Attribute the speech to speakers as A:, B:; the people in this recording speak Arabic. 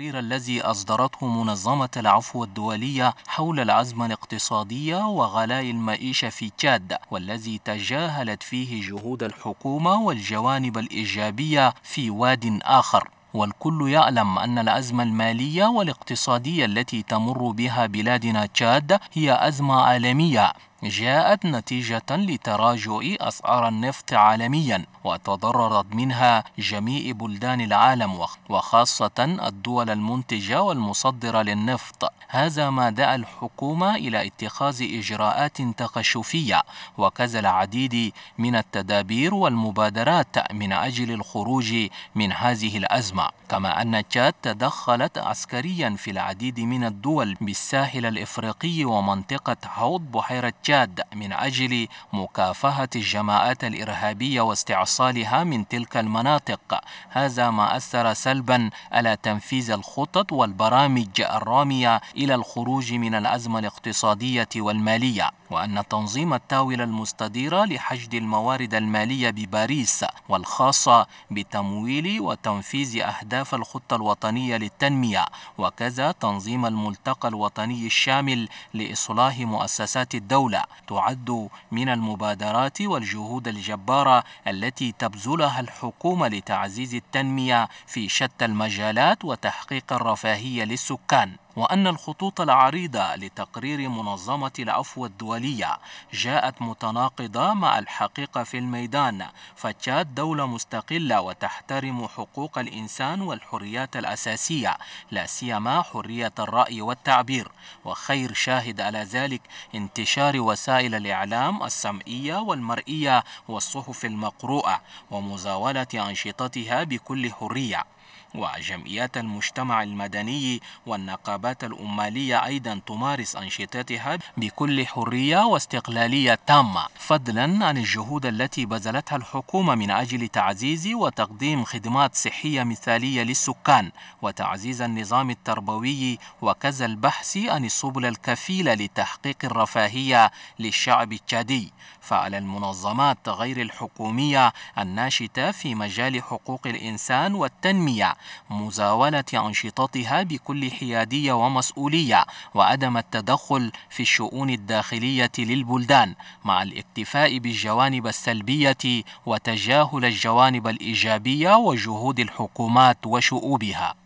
A: التقرير الذي أصدرته منظمة العفو الدولية حول الأزمة الاقتصادية وغلاء المعيشة في تشاد والذي تجاهلت فيه جهود الحكومة والجوانب الإيجابية في واد آخر والكل يعلم أن الأزمة المالية والاقتصادية التي تمر بها بلادنا تشاد هي أزمة عالمية جاءت نتيجة لتراجع أسعار النفط عالميا وتضررت منها جميع بلدان العالم وخاصة الدول المنتجة والمصدرة للنفط هذا ما دعا الحكومة إلى اتخاذ إجراءات تقشفية وكذا العديد من التدابير والمبادرات من أجل الخروج من هذه الأزمة كما أن تشاد تدخلت عسكريا في العديد من الدول بالساحل الإفريقي ومنطقة حوض بحيرة الجاد من أجل مكافحة الجماعات الإرهابية واستعصالها من تلك المناطق هذا ما أثر سلبا على تنفيذ الخطط والبرامج الرامية إلى الخروج من الأزمة الاقتصادية والمالية وأن تنظيم التاولة المستديرة لحشد الموارد المالية بباريس والخاصة بتمويل وتنفيذ أهداف الخطة الوطنية للتنمية وكذا تنظيم الملتقى الوطني الشامل لإصلاح مؤسسات الدولة تعد من المبادرات والجهود الجبارة التي تبذلها الحكومة لتعزيز التنمية في شتى المجالات وتحقيق الرفاهية للسكان وأن الخطوط العريضة لتقرير منظمة العفو الدولية جاءت متناقضة مع الحقيقة في الميدان فتشاد دولة مستقلة وتحترم حقوق الإنسان والحريات الأساسية لا سيما حرية الرأي والتعبير وخير شاهد على ذلك انتشار وسائل الإعلام السمئية والمرئية والصحف المقروءة ومزاولة أنشطتها بكل حرية وجمعيات المجتمع المدني والنقابات الأمالية أيضا تمارس أنشطتها بكل حرية واستقلالية تامة فضلا عن الجهود التي بذلتها الحكومة من أجل تعزيز وتقديم خدمات صحية مثالية للسكان وتعزيز النظام التربوي وكذا البحث عن السبل الكفيلة لتحقيق الرفاهية للشعب التشادي فعلى المنظمات غير الحكومية الناشطة في مجال حقوق الإنسان والتنمية مزاولة أنشطتها بكل حيادية ومسؤولية وعدم التدخل في الشؤون الداخلية للبلدان مع الاكتفاء بالجوانب السلبية وتجاهل الجوانب الإيجابية وجهود الحكومات وشؤوبها